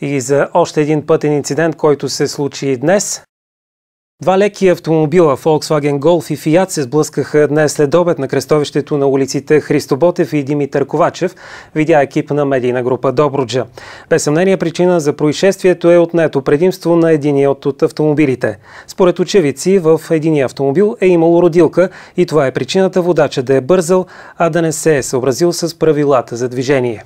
И за още един пътен инцидент, който се случи и днес. Два леки автомобила Volkswagen Golf и Fiat се сблъскаха днес след обед на кръстовището на улиците Христо Ботев и Димитър Ковачев, видя екип на медийна група Добруджа. Без съмнение причина за происшествието е отнето предимство на единия от автомобилите. Според очевидци в единия автомобил е имало родилка и това е причината водача да е бързал, а да не се е съобразил с правилата за движение.